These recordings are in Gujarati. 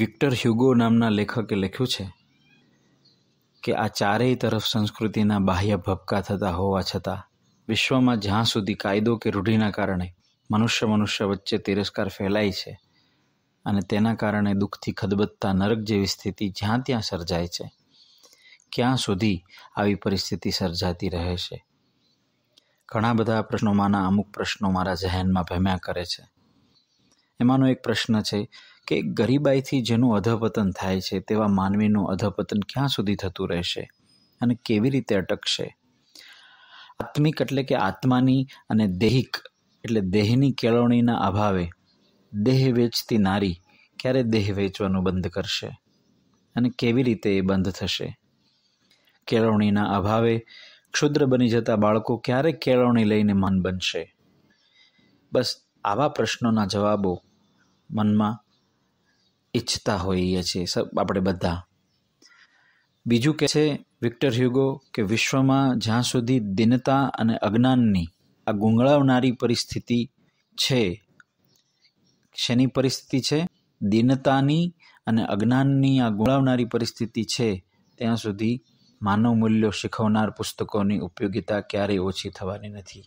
વિક્ટર હ્યુગો નામના લેખકે લખ્યું છે કે આ ચારેય તરફ સંસ્કૃતિના બાહ્ય ભપકા થતા હોવા છતાં વિશ્વમાં જ્યાં સુધી કાયદો કે રૂઢિના કારણે મનુષ્ય મનુષ્ય વચ્ચે તિરસ્કાર ફેલાય છે અને તેના કારણે દુઃખથી ખદબદતા નરક જેવી સ્થિતિ જ્યાં ત્યાં સર્જાય છે ક્યાં સુધી આવી પરિસ્થિતિ સર્જાતી રહે છે ઘણા બધા પ્રશ્નોમાંના અમુક પ્રશ્નો મારા જહેનમાં ભમ્યા કરે છે એમાંનો એક પ્રશ્ન છે કે ગરીબાઈથી જેનું અધપતન થાય છે તેવા માનવીનું અધપતન ક્યાં સુધી થતું રહેશે અને કેવી રીતે અટકશે આત્મિક એટલે કે આત્માની અને દેહિક એટલે દેહની કેળવણીના અભાવે દેહ વેચતી નારી ક્યારે દેહ વેચવાનું બંધ કરશે અને કેવી રીતે એ બંધ થશે કેળવણીના અભાવે ક્ષુદ્ર બની જતા બાળકો ક્યારે કેળવણી લઈને મન બનશે બસ આવા પ્રશ્નોના જવાબો મનમાં ઈચ્છતા હોઈએ છીએ આપણે બધા બીજું કે છે વિક્ટર હ્યુગો કે વિશ્વમાં જ્યાં સુધી દિનતા અને અજ્ઞાનની આ ગુંગળાવનારી પરિસ્થિતિ છે શેની પરિસ્થિતિ છે દિનતાની અને અજ્ઞાનની આ ગુંગળાવનારી પરિસ્થિતિ છે ત્યાં સુધી માનવ મૂલ્યો શીખવનાર પુસ્તકોની ઉપયોગિતા ક્યારેય ઓછી થવાની નથી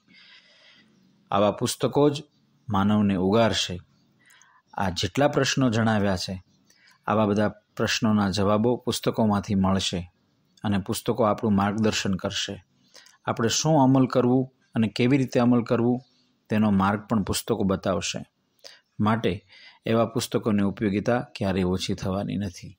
આવા પુસ્તકો જ માનવને ઉગારશે આ જેટલા પ્રશ્નો જણાવ્યા છે આવા બધા પ્રશ્નોના જવાબો પુસ્તકોમાંથી મળશે અને પુસ્તકો આપણું માર્ગદર્શન કરશે આપણે શું અમલ કરવું અને કેવી રીતે અમલ કરવું તેનો માર્ગ પણ પુસ્તકો બતાવશે માટે એવા પુસ્તકોની ઉપયોગિતા ક્યારેય ઓછી થવાની નથી